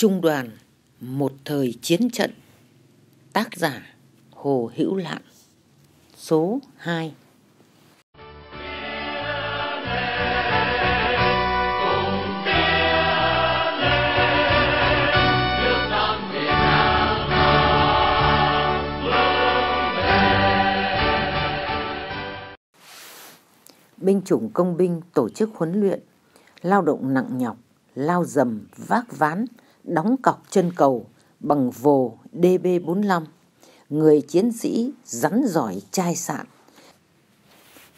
Trung đoàn Một thời chiến trận Tác giả Hồ Hữu Lạng Số 2 binh chủng công binh tổ chức huấn luyện, lao động nặng nhọc, lao dầm, vác ván, đóng cọc chân cầu bằng vồ DB45. Người chiến sĩ rắn giỏi chai sạn.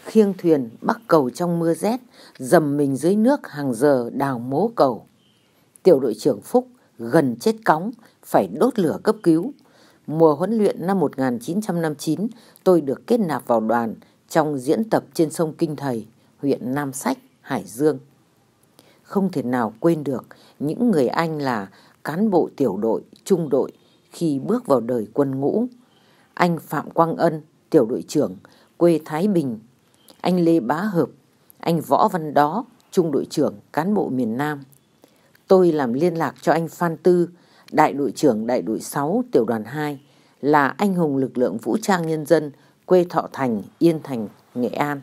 Khiêng thuyền bắc cầu trong mưa rét, dầm mình dưới nước hàng giờ đào mố cầu. Tiểu đội trưởng Phúc gần chết cóng, phải đốt lửa cấp cứu. Mùa huấn luyện năm 1959, tôi được kết nạp vào đoàn trong diễn tập trên sông Kinh Thầy, huyện Nam Sách, Hải Dương không thể nào quên được những người anh là cán bộ tiểu đội, trung đội khi bước vào đời quân ngũ. Anh Phạm Quang Ân, tiểu đội trưởng, quê Thái Bình. Anh Lê Bá Hợp, anh Võ Văn Đó, trung đội trưởng, cán bộ miền Nam. Tôi làm liên lạc cho anh Phan Tư, đại đội trưởng đại đội 6, tiểu đoàn 2, là anh hùng lực lượng vũ trang nhân dân, quê Thọ Thành, Yên Thành, Nghệ An.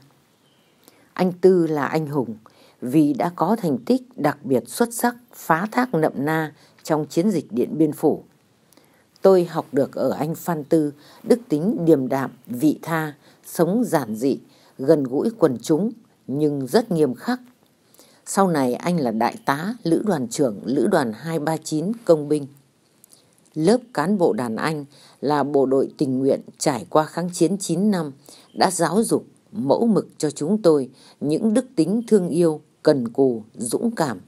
Anh Tư là anh hùng, vì đã có thành tích đặc biệt xuất sắc phá thác nậm na trong chiến dịch Điện Biên Phủ. Tôi học được ở anh Phan Tư đức tính điềm đạm, vị tha, sống giản dị, gần gũi quần chúng nhưng rất nghiêm khắc. Sau này anh là đại tá, lữ đoàn trưởng, lữ đoàn 239 công binh. Lớp cán bộ đàn anh là bộ đội tình nguyện trải qua kháng chiến 9 năm đã giáo dục mẫu mực cho chúng tôi những đức tính thương yêu, cần cù, dũng cảm,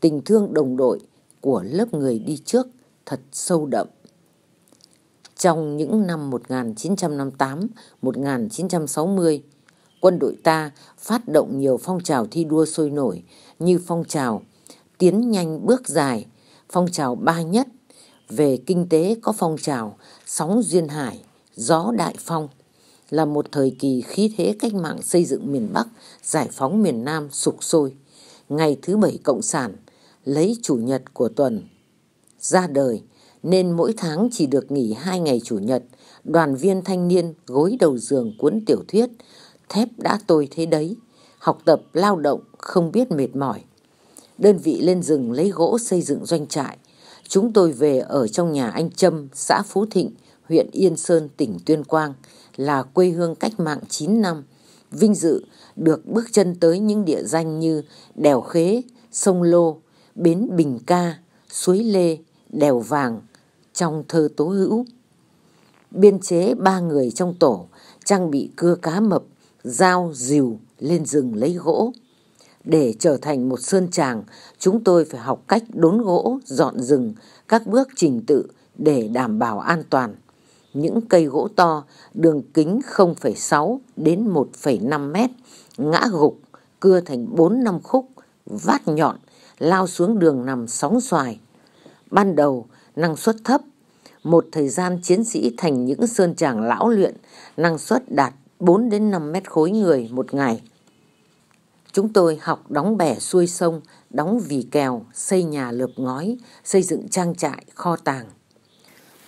tình thương đồng đội của lớp người đi trước thật sâu đậm. Trong những năm 1958-1960, quân đội ta phát động nhiều phong trào thi đua sôi nổi như phong trào tiến nhanh bước dài, phong trào ba nhất, về kinh tế có phong trào sóng duyên hải, gió đại phong là một thời kỳ khí thế cách mạng xây dựng miền Bắc, giải phóng miền Nam sục sôi. Ngày thứ bảy Cộng sản, lấy chủ nhật của tuần. Ra đời, nên mỗi tháng chỉ được nghỉ hai ngày chủ nhật, đoàn viên thanh niên gối đầu giường cuốn tiểu thuyết, thép đã tôi thế đấy, học tập lao động không biết mệt mỏi. Đơn vị lên rừng lấy gỗ xây dựng doanh trại. Chúng tôi về ở trong nhà anh Trâm, xã Phú Thịnh, huyện Yên Sơn, tỉnh Tuyên Quang là quê hương cách mạng 9 năm, vinh dự được bước chân tới những địa danh như Đèo Khế, Sông Lô, Bến Bình Ca, Suối Lê, Đèo Vàng trong thơ tố hữu. Biên chế ba người trong tổ trang bị cưa cá mập, dao, dìu lên rừng lấy gỗ. Để trở thành một sơn tràng, chúng tôi phải học cách đốn gỗ, dọn rừng, các bước trình tự để đảm bảo an toàn những cây gỗ to, đường kính 0,6 đến 1,5 mét, ngã gục, cưa thành 4 năm khúc, vát nhọn, lao xuống đường nằm sóng xoài. Ban đầu, năng suất thấp, một thời gian chiến sĩ thành những sơn tràng lão luyện, năng suất đạt 4 đến 5 mét khối người một ngày. Chúng tôi học đóng bè xuôi sông, đóng vì kèo, xây nhà lợp ngói, xây dựng trang trại, kho tàng.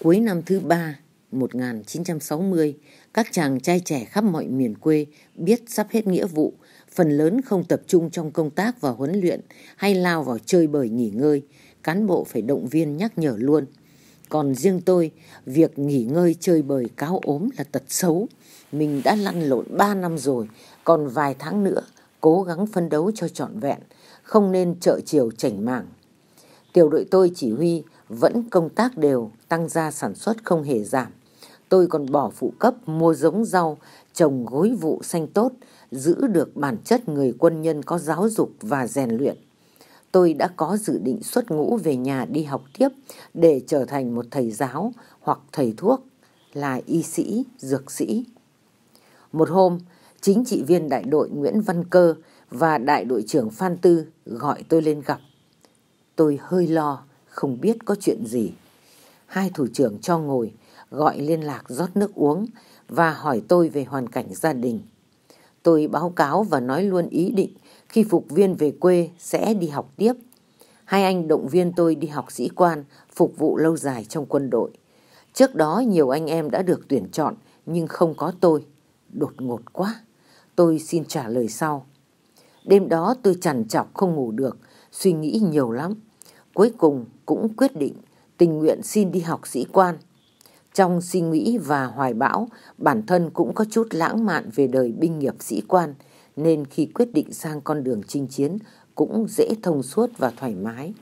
Cuối năm thứ ba, 1960, các chàng trai trẻ khắp mọi miền quê biết sắp hết nghĩa vụ, phần lớn không tập trung trong công tác và huấn luyện hay lao vào chơi bời nghỉ ngơi, cán bộ phải động viên nhắc nhở luôn. Còn riêng tôi, việc nghỉ ngơi chơi bời cáo ốm là tật xấu. Mình đã lăn lộn 3 năm rồi, còn vài tháng nữa, cố gắng phân đấu cho trọn vẹn, không nên trợ chiều chảnh mảng. Tiểu đội tôi chỉ huy vẫn công tác đều, tăng gia sản xuất không hề giảm tôi còn bỏ phụ cấp mua giống rau, trồng gối vụ xanh tốt, giữ được bản chất người quân nhân có giáo dục và rèn luyện. Tôi đã có dự định xuất ngũ về nhà đi học tiếp để trở thành một thầy giáo hoặc thầy thuốc, là y sĩ, dược sĩ. Một hôm, chính trị viên đại đội Nguyễn Văn Cơ và đại đội trưởng Phan Tư gọi tôi lên gặp. Tôi hơi lo, không biết có chuyện gì. Hai thủ trưởng cho ngồi, gọi liên lạc rót nước uống và hỏi tôi về hoàn cảnh gia đình. Tôi báo cáo và nói luôn ý định khi phục viên về quê sẽ đi học tiếp. Hai anh động viên tôi đi học sĩ quan, phục vụ lâu dài trong quân đội. Trước đó nhiều anh em đã được tuyển chọn nhưng không có tôi. Đột ngột quá. Tôi xin trả lời sau. Đêm đó tôi chằn chọc không ngủ được, suy nghĩ nhiều lắm. Cuối cùng cũng quyết định tình nguyện xin đi học sĩ quan. Trong suy nghĩ và hoài bão, bản thân cũng có chút lãng mạn về đời binh nghiệp sĩ quan, nên khi quyết định sang con đường chinh chiến cũng dễ thông suốt và thoải mái.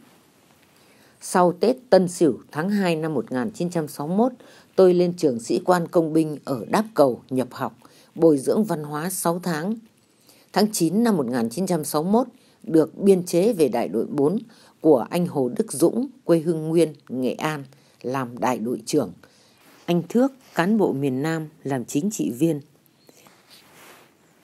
Sau Tết Tân Sửu tháng 2 năm 1961, tôi lên trường sĩ quan công binh ở Đáp Cầu nhập học, bồi dưỡng văn hóa 6 tháng. Tháng 9 năm 1961, được biên chế về đại đội 4 của anh Hồ Đức Dũng, quê hương Nguyên, Nghệ An, làm đại đội trưởng – anh Thước, cán bộ miền Nam làm chính trị viên.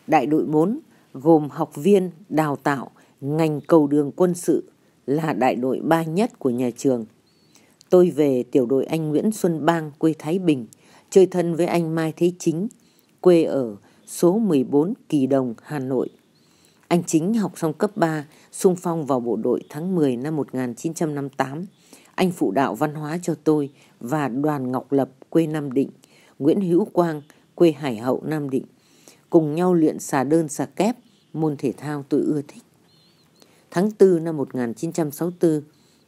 Đại đội 4 gồm học viên đào tạo ngành cầu đường quân sự là đại đội ba nhất của nhà trường. Tôi về tiểu đội anh Nguyễn Xuân Bang quê Thái Bình, chơi thân với anh Mai Thế Chính, quê ở số 14 Kỳ Đồng, Hà Nội. Anh Chính học xong cấp 3, sung phong vào bộ đội tháng 10 năm 1958. Anh phụ đạo văn hóa cho tôi và đoàn Ngọc Lập quê Nam Định, Nguyễn Hữu Quang, quê Hải Hậu Nam Định, cùng nhau luyện xà đơn xà kép, môn thể thao tôi ưa thích. Tháng 4 năm 1964,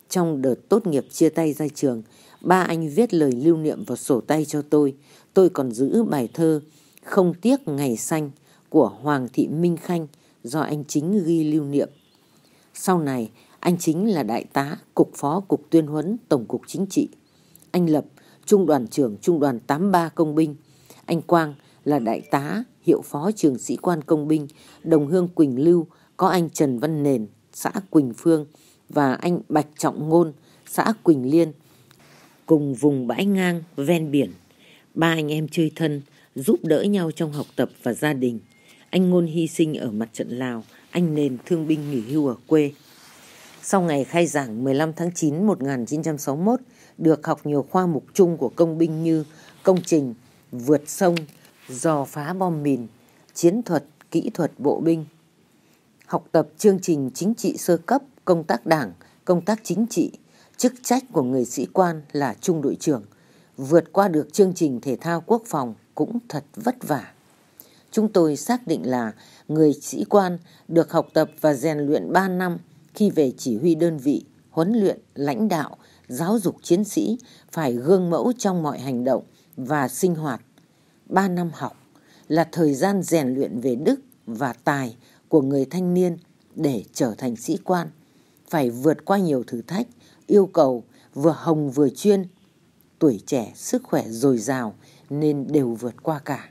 trong đợt tốt nghiệp chia tay ra trường, ba anh viết lời lưu niệm vào sổ tay cho tôi. Tôi còn giữ bài thơ Không tiếc ngày xanh của Hoàng Thị Minh Khanh do anh chính ghi lưu niệm. Sau này, anh chính là đại tá, cục phó cục tuyên huấn Tổng cục Chính trị. Anh lập trung đoàn trưởng trung đoàn 83 công binh. Anh Quang là đại tá, hiệu phó trường sĩ quan công binh, đồng hương Quỳnh Lưu, có anh Trần Văn Nền, xã Quỳnh Phương và anh Bạch Trọng Ngôn, xã Quỳnh Liên, cùng vùng bãi ngang ven biển. Ba anh em chơi thân, giúp đỡ nhau trong học tập và gia đình. Anh Ngôn hy sinh ở mặt trận Lào, anh Nền thương binh nghỉ hưu ở quê. Sau ngày khai giảng 15 tháng 9 1961, được học nhiều khoa mục chung của công binh như công trình, vượt sông, dò phá bom mìn, chiến thuật, kỹ thuật bộ binh. Học tập chương trình chính trị sơ cấp, công tác đảng, công tác chính trị, chức trách của người sĩ quan là trung đội trưởng, vượt qua được chương trình thể thao quốc phòng cũng thật vất vả. Chúng tôi xác định là người sĩ quan được học tập và rèn luyện 3 năm khi về chỉ huy đơn vị, huấn luyện, lãnh đạo giáo dục chiến sĩ phải gương mẫu trong mọi hành động và sinh hoạt. Ba năm học là thời gian rèn luyện về đức và tài của người thanh niên để trở thành sĩ quan. Phải vượt qua nhiều thử thách, yêu cầu vừa hồng vừa chuyên. Tuổi trẻ, sức khỏe dồi dào nên đều vượt qua cả.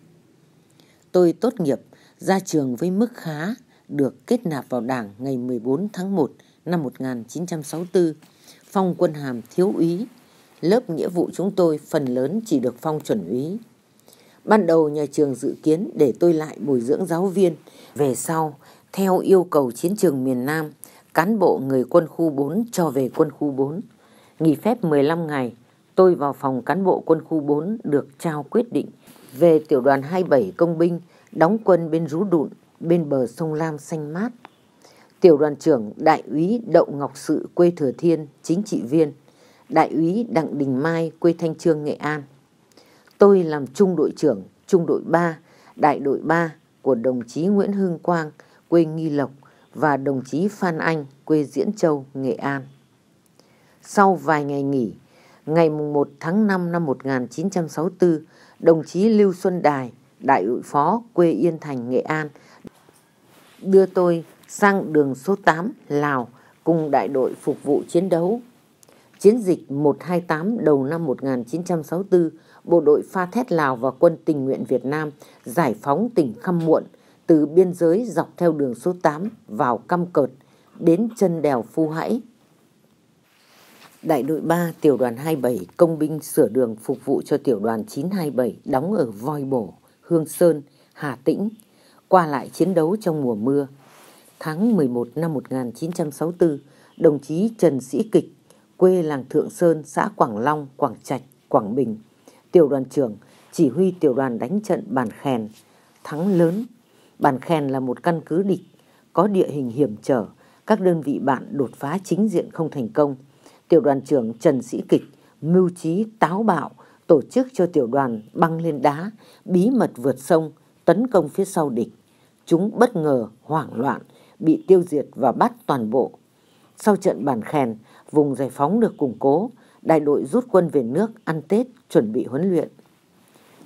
Tôi tốt nghiệp ra trường với mức khá, được kết nạp vào Đảng ngày 14 tháng 1 năm 1964 phong quân hàm thiếu úy. Lớp nghĩa vụ chúng tôi phần lớn chỉ được phong chuẩn úy. Ban đầu nhà trường dự kiến để tôi lại bồi dưỡng giáo viên. Về sau, theo yêu cầu chiến trường miền Nam, cán bộ người quân khu 4 cho về quân khu 4. Nghỉ phép 15 ngày, tôi vào phòng cán bộ quân khu 4 được trao quyết định về tiểu đoàn 27 công binh đóng quân bên Rú Đụn, bên bờ sông Lam xanh mát. Tiểu đoàn trưởng Đại úy Đậu Ngọc Sự quê Thừa Thiên, chính trị viên, Đại úy Đặng Đình Mai quê Thanh Trương, Nghệ An. Tôi làm trung đội trưởng, trung đội ba đại đội ba của đồng chí Nguyễn Hưng Quang quê Nghi Lộc và đồng chí Phan Anh quê Diễn Châu, Nghệ An. Sau vài ngày nghỉ, ngày một tháng năm năm một nghìn chín trăm sáu mươi bốn đồng chí Lưu Xuân Đài, đại đội phó quê Yên Thành, Nghệ An, đưa tôi sang đường số 8 Lào cùng đại đội phục vụ chiến đấu. Chiến dịch 128 đầu năm 1964, bộ đội pha thét Lào và quân tình nguyện Việt Nam giải phóng tỉnh Khăm Muộn từ biên giới dọc theo đường số 8 vào Căm Cợt đến chân đèo Phu Hãy. Đại đội 3 tiểu đoàn 27 công binh sửa đường phục vụ cho tiểu đoàn 927 đóng ở Voi Bổ, Hương Sơn, Hà Tĩnh, qua lại chiến đấu trong mùa mưa – tháng 11 năm 1964, đồng chí Trần Sĩ Kịch, quê làng Thượng Sơn, xã Quảng Long, Quảng Trạch, Quảng Bình, tiểu đoàn trưởng, chỉ huy tiểu đoàn đánh trận Bản Khèn, thắng lớn. Bản Khèn là một căn cứ địch, có địa hình hiểm trở, các đơn vị bạn đột phá chính diện không thành công. Tiểu đoàn trưởng Trần Sĩ Kịch, mưu trí táo bạo, tổ chức cho tiểu đoàn băng lên đá, bí mật vượt sông, tấn công phía sau địch. Chúng bất ngờ, hoảng loạn, bị tiêu diệt và bắt toàn bộ. Sau trận bàn khèn, vùng giải phóng được củng cố, đại đội rút quân về nước ăn Tết, chuẩn bị huấn luyện.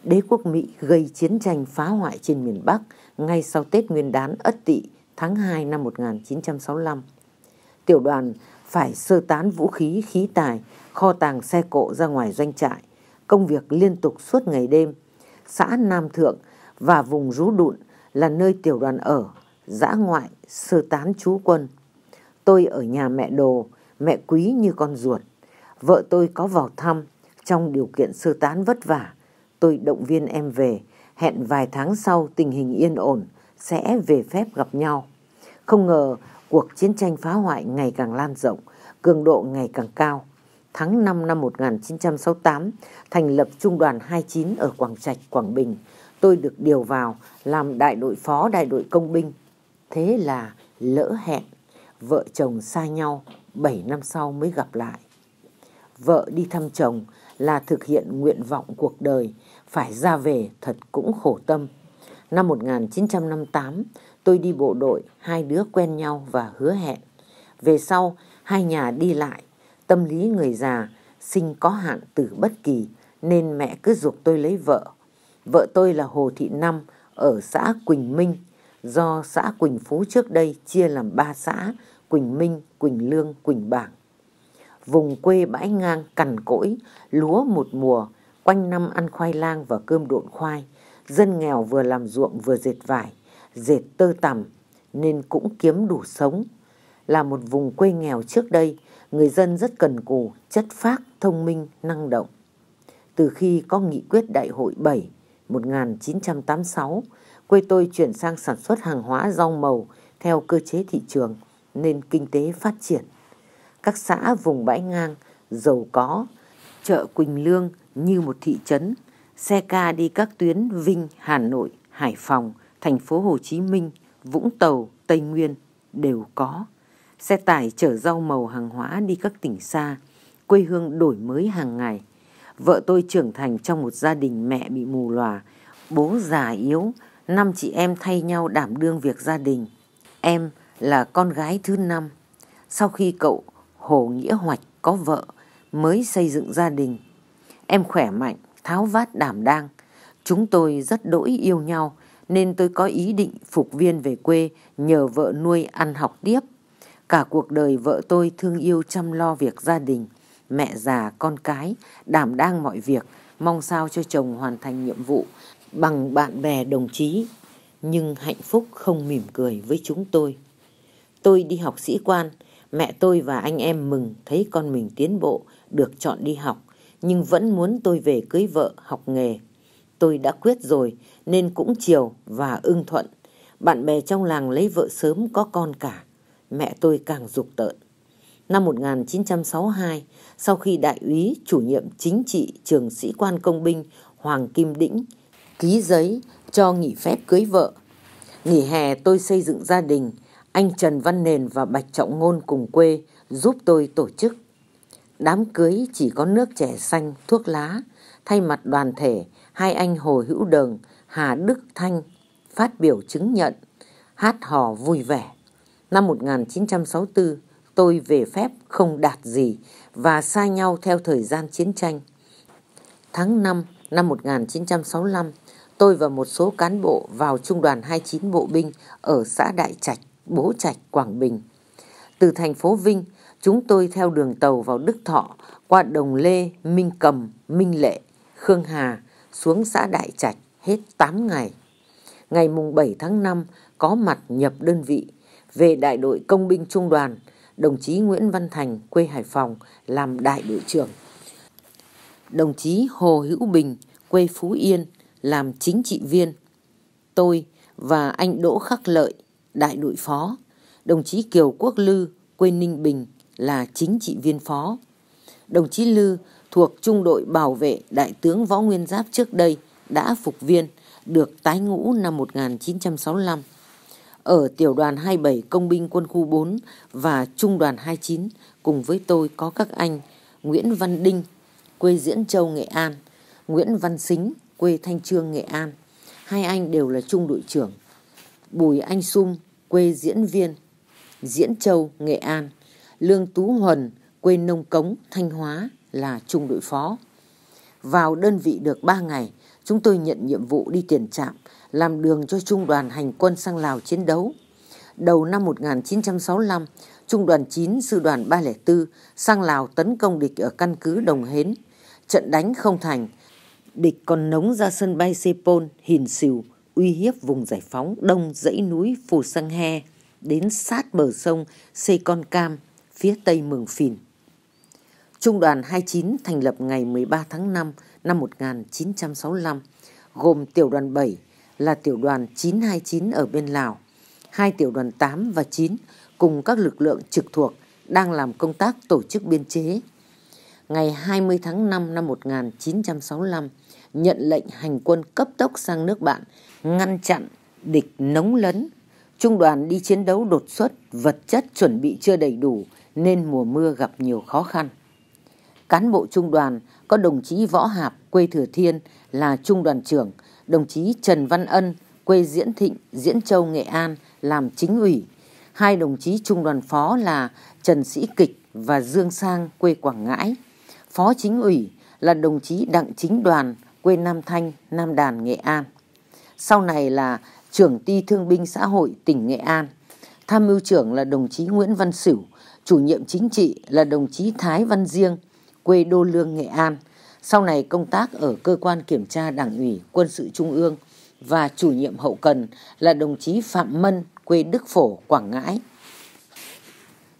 Đế quốc Mỹ gây chiến tranh phá hoại trên miền Bắc ngay sau Tết Nguyên đán Ất Tỵ tháng 2 năm 1965. Tiểu đoàn phải sơ tán vũ khí, khí tài, kho tàng xe cộ ra ngoài doanh trại, công việc liên tục suốt ngày đêm. Xã Nam Thượng và vùng Rú Đụn là nơi tiểu đoàn ở dã ngoại, sơ tán chú quân. Tôi ở nhà mẹ đồ, mẹ quý như con ruột. Vợ tôi có vào thăm, trong điều kiện sơ tán vất vả. Tôi động viên em về, hẹn vài tháng sau tình hình yên ổn, sẽ về phép gặp nhau. Không ngờ cuộc chiến tranh phá hoại ngày càng lan rộng, cường độ ngày càng cao. Tháng 5 năm 1968, thành lập Trung đoàn 29 ở Quảng Trạch, Quảng Bình. Tôi được điều vào làm đại đội phó đại đội công binh. Thế là lỡ hẹn, vợ chồng xa nhau 7 năm sau mới gặp lại. Vợ đi thăm chồng là thực hiện nguyện vọng cuộc đời, phải ra về thật cũng khổ tâm. Năm 1958, tôi đi bộ đội, hai đứa quen nhau và hứa hẹn. Về sau, hai nhà đi lại, tâm lý người già, sinh có hạn tử bất kỳ, nên mẹ cứ dục tôi lấy vợ. Vợ tôi là Hồ Thị Năm ở xã Quỳnh Minh, do xã Quỳnh Phú trước đây chia làm ba xã Quỳnh Minh, Quỳnh Lương, Quỳnh Bảng. Vùng quê bãi ngang cằn cỗi, lúa một mùa, quanh năm ăn khoai lang và cơm độn khoai, dân nghèo vừa làm ruộng vừa dệt vải, dệt tơ tằm nên cũng kiếm đủ sống. Là một vùng quê nghèo trước đây, người dân rất cần cù, chất phác, thông minh, năng động. Từ khi có nghị quyết đại hội 7 1986 quê tôi chuyển sang sản xuất hàng hóa rau màu theo cơ chế thị trường nên kinh tế phát triển. Các xã vùng bãi ngang, giàu có, chợ Quỳnh Lương như một thị trấn, xe ca đi các tuyến Vinh, Hà Nội, Hải Phòng, thành phố Hồ Chí Minh, Vũng Tàu, Tây Nguyên đều có. Xe tải chở rau màu hàng hóa đi các tỉnh xa, quê hương đổi mới hàng ngày. Vợ tôi trưởng thành trong một gia đình mẹ bị mù lòa, bố già yếu, năm chị em thay nhau đảm đương việc gia đình. Em là con gái thứ năm. Sau khi cậu Hồ Nghĩa Hoạch có vợ mới xây dựng gia đình. Em khỏe mạnh, tháo vát đảm đang. Chúng tôi rất đỗi yêu nhau nên tôi có ý định phục viên về quê nhờ vợ nuôi ăn học tiếp. Cả cuộc đời vợ tôi thương yêu chăm lo việc gia đình, mẹ già, con cái, đảm đang mọi việc, mong sao cho chồng hoàn thành nhiệm vụ bằng bạn bè đồng chí nhưng hạnh phúc không mỉm cười với chúng tôi tôi đi học sĩ quan mẹ tôi và anh em mừng thấy con mình tiến bộ được chọn đi học nhưng vẫn muốn tôi về cưới vợ học nghề tôi đã quyết rồi nên cũng chiều và ưng thuận bạn bè trong làng lấy vợ sớm có con cả mẹ tôi càng dục tợn năm 1962 sau khi đại úy chủ nhiệm chính trị trường sĩ quan công binh Hoàng Kim Đĩnh ký giấy cho nghỉ phép cưới vợ. Nghỉ hè tôi xây dựng gia đình, anh Trần Văn Nền và Bạch Trọng Ngôn cùng quê giúp tôi tổ chức. Đám cưới chỉ có nước trẻ xanh, thuốc lá, thay mặt đoàn thể, hai anh Hồ Hữu Đường, Hà Đức Thanh phát biểu chứng nhận, hát hò vui vẻ. Năm 1964, tôi về phép không đạt gì và xa nhau theo thời gian chiến tranh. Tháng 5 năm 1965, tôi và một số cán bộ vào trung đoàn 29 bộ binh ở xã Đại Trạch, Bố Trạch, Quảng Bình. Từ thành phố Vinh, chúng tôi theo đường tàu vào Đức Thọ qua Đồng Lê, Minh Cầm, Minh Lệ, Khương Hà xuống xã Đại Trạch hết 8 ngày. Ngày mùng 7 tháng 5 có mặt nhập đơn vị về đại đội công binh trung đoàn, đồng chí Nguyễn Văn Thành quê Hải Phòng làm đại đội trưởng. Đồng chí Hồ Hữu Bình quê Phú Yên làm chính trị viên. Tôi và anh Đỗ Khắc Lợi, đại đội phó, đồng chí Kiều Quốc Lư, quê Ninh Bình là chính trị viên phó. Đồng chí Lư thuộc trung đội bảo vệ đại tướng Võ Nguyên Giáp trước đây đã phục viên, được tái ngũ năm 1965. Ở tiểu đoàn 27 công binh quân khu 4 và trung đoàn 29 cùng với tôi có các anh Nguyễn Văn Đinh, quê Diễn Châu, Nghệ An, Nguyễn Văn Xính, quê Thanh Trương, Nghệ An. Hai anh đều là trung đội trưởng. Bùi Anh Sung, quê diễn viên, Diễn Châu, Nghệ An. Lương Tú Huần, quê Nông Cống, Thanh Hóa là trung đội phó. Vào đơn vị được 3 ngày, chúng tôi nhận nhiệm vụ đi tiền trạm, làm đường cho trung đoàn hành quân sang Lào chiến đấu. Đầu năm 1965, trung đoàn 9 sư đoàn 304 sang Lào tấn công địch ở căn cứ Đồng Hến. Trận đánh không thành, địch còn nống ra sân bay Sepol, Hìn Sìu, uy hiếp vùng giải phóng đông dãy núi Phù Sang He, đến sát bờ sông Sê Con Cam, phía tây Mường Phìn. Trung đoàn 29 thành lập ngày 13 tháng 5 năm 1965, gồm tiểu đoàn 7 là tiểu đoàn 929 ở bên Lào, hai tiểu đoàn 8 và 9 cùng các lực lượng trực thuộc đang làm công tác tổ chức biên chế ngày 20 tháng 5 năm 1965 nhận lệnh hành quân cấp tốc sang nước bạn, ngăn chặn địch nóng lấn. Trung đoàn đi chiến đấu đột xuất, vật chất chuẩn bị chưa đầy đủ nên mùa mưa gặp nhiều khó khăn. Cán bộ trung đoàn có đồng chí Võ Hạp quê Thừa Thiên là trung đoàn trưởng, đồng chí Trần Văn Ân quê Diễn Thịnh, Diễn Châu, Nghệ An làm chính ủy. Hai đồng chí trung đoàn phó là Trần Sĩ Kịch và Dương Sang quê Quảng Ngãi. Phó Chính ủy là đồng chí Đặng Chính Đoàn, quê Nam Thanh, Nam Đàn, Nghệ An. Sau này là trưởng ty thương binh xã hội tỉnh Nghệ An. Tham mưu trưởng là đồng chí Nguyễn Văn Sửu, chủ nhiệm chính trị là đồng chí Thái Văn Diêng, quê Đô Lương, Nghệ An. Sau này công tác ở cơ quan kiểm tra Đảng ủy Quân sự Trung ương và chủ nhiệm hậu cần là đồng chí Phạm Mân, quê Đức Phổ, Quảng Ngãi.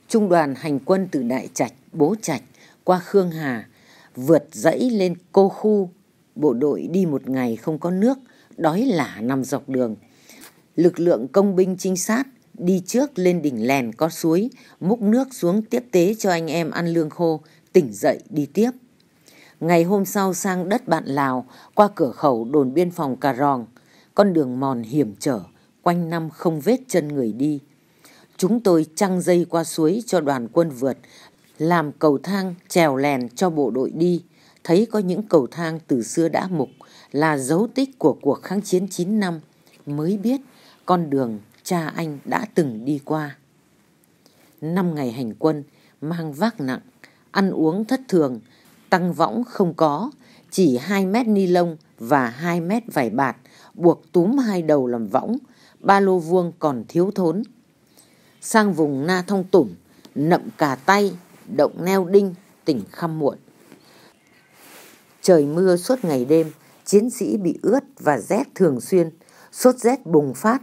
Trung đoàn hành quân từ Đại Trạch, Bố Trạch qua Khương Hà, vượt dãy lên cô khu. Bộ đội đi một ngày không có nước, đói lả nằm dọc đường. Lực lượng công binh trinh sát đi trước lên đỉnh lèn có suối, múc nước xuống tiếp tế cho anh em ăn lương khô, tỉnh dậy đi tiếp. Ngày hôm sau sang đất bạn Lào, qua cửa khẩu đồn biên phòng Cà Ròng, con đường mòn hiểm trở, quanh năm không vết chân người đi. Chúng tôi trăng dây qua suối cho đoàn quân vượt làm cầu thang trèo lèn cho bộ đội đi, thấy có những cầu thang từ xưa đã mục là dấu tích của cuộc kháng chiến 9 năm, mới biết con đường cha anh đã từng đi qua. Năm ngày hành quân, mang vác nặng, ăn uống thất thường, tăng võng không có, chỉ 2 mét ni lông và 2 mét vải bạt, buộc túm hai đầu làm võng, ba lô vuông còn thiếu thốn. Sang vùng Na thông Tủng, nậm cả tay động neo đinh, tỉnh khăm muộn. Trời mưa suốt ngày đêm, chiến sĩ bị ướt và rét thường xuyên, sốt rét bùng phát.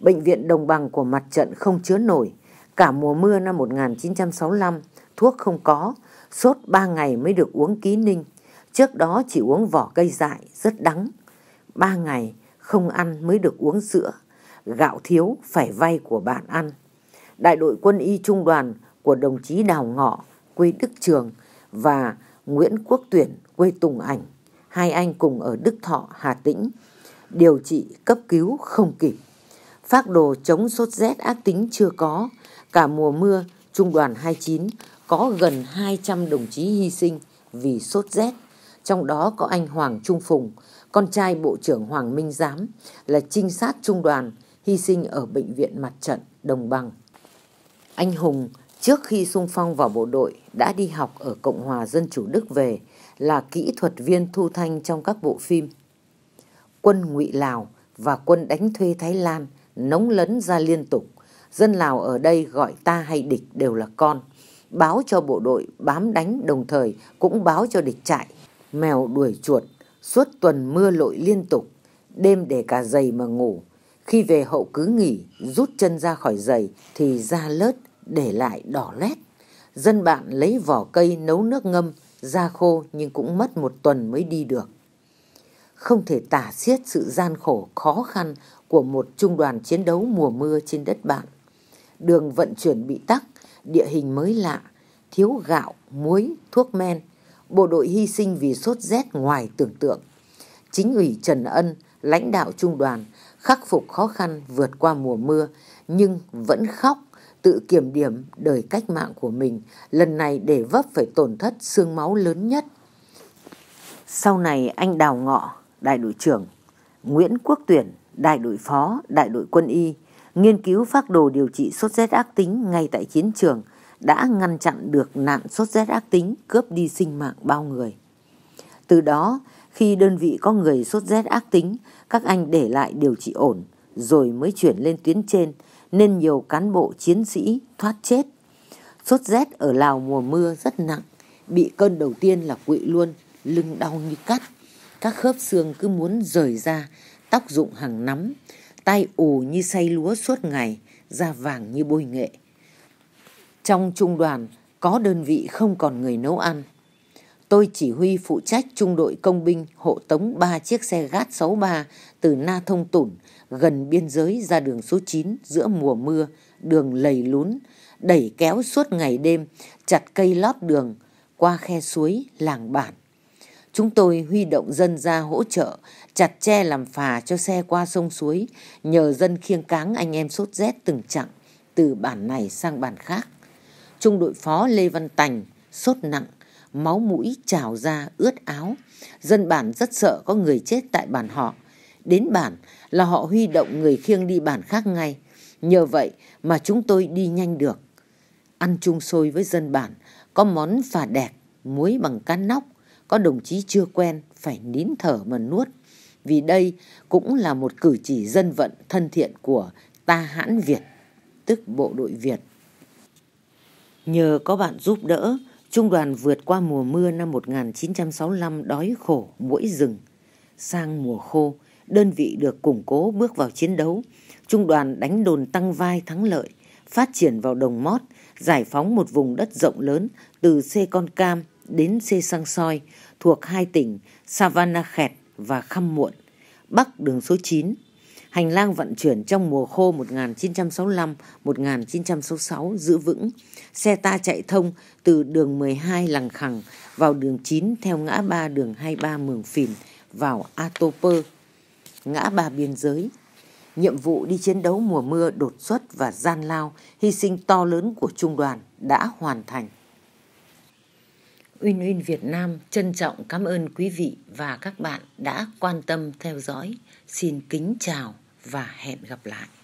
Bệnh viện đồng bằng của mặt trận không chứa nổi. Cả mùa mưa năm 1965, thuốc không có, sốt 3 ngày mới được uống ký ninh. Trước đó chỉ uống vỏ cây dại, rất đắng. 3 ngày không ăn mới được uống sữa. Gạo thiếu phải vay của bạn ăn. Đại đội quân y trung đoàn của đồng chí Đào Ngọ, quê Đức Trường và Nguyễn Quốc Tuyển, quê Tùng Ảnh. Hai anh cùng ở Đức Thọ, Hà Tĩnh, điều trị cấp cứu không kịp. Phác đồ chống sốt rét ác tính chưa có, cả mùa mưa, Trung đoàn 29 có gần 200 đồng chí hy sinh vì sốt rét. Trong đó có anh Hoàng Trung Phùng, con trai Bộ trưởng Hoàng Minh Giám, là trinh sát trung đoàn, hy sinh ở Bệnh viện Mặt trận Đồng Bằng. Anh Hùng Trước khi sung phong vào bộ đội, đã đi học ở Cộng hòa Dân chủ Đức về là kỹ thuật viên thu thanh trong các bộ phim. Quân ngụy Lào và quân đánh thuê Thái Lan nóng lấn ra liên tục. Dân Lào ở đây gọi ta hay địch đều là con. Báo cho bộ đội bám đánh đồng thời cũng báo cho địch chạy. Mèo đuổi chuột, suốt tuần mưa lội liên tục, đêm để cả giày mà ngủ. Khi về hậu cứ nghỉ, rút chân ra khỏi giày thì ra lớt để lại đỏ lét. Dân bạn lấy vỏ cây nấu nước ngâm, da khô nhưng cũng mất một tuần mới đi được. Không thể tả xiết sự gian khổ khó khăn của một trung đoàn chiến đấu mùa mưa trên đất bạn. Đường vận chuyển bị tắc, địa hình mới lạ, thiếu gạo, muối, thuốc men. Bộ đội hy sinh vì sốt rét ngoài tưởng tượng. Chính ủy Trần Ân, lãnh đạo trung đoàn, khắc phục khó khăn vượt qua mùa mưa nhưng vẫn khóc tự kiểm điểm đời cách mạng của mình, lần này để vấp phải tổn thất xương máu lớn nhất. Sau này anh Đào Ngọ, đại đội trưởng, Nguyễn Quốc Tuyển, đại đội phó, đại đội quân y, nghiên cứu phác đồ điều trị sốt rét ác tính ngay tại chiến trường đã ngăn chặn được nạn sốt rét ác tính cướp đi sinh mạng bao người. Từ đó, khi đơn vị có người sốt rét ác tính, các anh để lại điều trị ổn rồi mới chuyển lên tuyến trên, nên nhiều cán bộ chiến sĩ thoát chết. Sốt rét ở Lào mùa mưa rất nặng, bị cơn đầu tiên là quỵ luôn, lưng đau như cắt. Các khớp xương cứ muốn rời ra, tóc rụng hàng nắm, tay ù như say lúa suốt ngày, da vàng như bôi nghệ. Trong trung đoàn, có đơn vị không còn người nấu ăn, Tôi chỉ huy phụ trách trung đội công binh hộ tống 3 chiếc xe gát 63 từ Na Thông Tủn gần biên giới ra đường số 9 giữa mùa mưa, đường lầy lún, đẩy kéo suốt ngày đêm, chặt cây lót đường qua khe suối làng bản. Chúng tôi huy động dân ra hỗ trợ, chặt tre làm phà cho xe qua sông suối, nhờ dân khiêng cáng anh em sốt rét từng chặng, từ bản này sang bản khác. Trung đội phó Lê Văn Tành, sốt nặng, máu mũi trào ra ướt áo. Dân bản rất sợ có người chết tại bản họ. Đến bản là họ huy động người khiêng đi bản khác ngay. Nhờ vậy mà chúng tôi đi nhanh được. Ăn chung xôi với dân bản, có món phà đẹp, muối bằng cá nóc. Có đồng chí chưa quen, phải nín thở mà nuốt. Vì đây cũng là một cử chỉ dân vận thân thiện của ta hãn Việt, tức bộ đội Việt. Nhờ có bạn giúp đỡ, Trung đoàn vượt qua mùa mưa năm 1965 đói khổ mỗi rừng. Sang mùa khô, đơn vị được củng cố bước vào chiến đấu. Trung đoàn đánh đồn tăng vai thắng lợi, phát triển vào đồng mót, giải phóng một vùng đất rộng lớn từ C Con Cam đến C Sang Soi thuộc hai tỉnh Savannah Khẹt và Khăm Muộn, bắc đường số 9 Hành lang vận chuyển trong mùa khô 1965-1966 giữ vững. Xe ta chạy thông từ đường 12 Làng Khẳng vào đường 9 theo ngã ba đường 23 Mường Phìn vào Atopơ ngã ba biên giới. Nhiệm vụ đi chiến đấu mùa mưa đột xuất và gian lao, hy sinh to lớn của trung đoàn đã hoàn thành. Uyên Uyên Việt Nam trân trọng cảm ơn quý vị và các bạn đã quan tâm theo dõi. Xin kính chào và hẹn gặp lại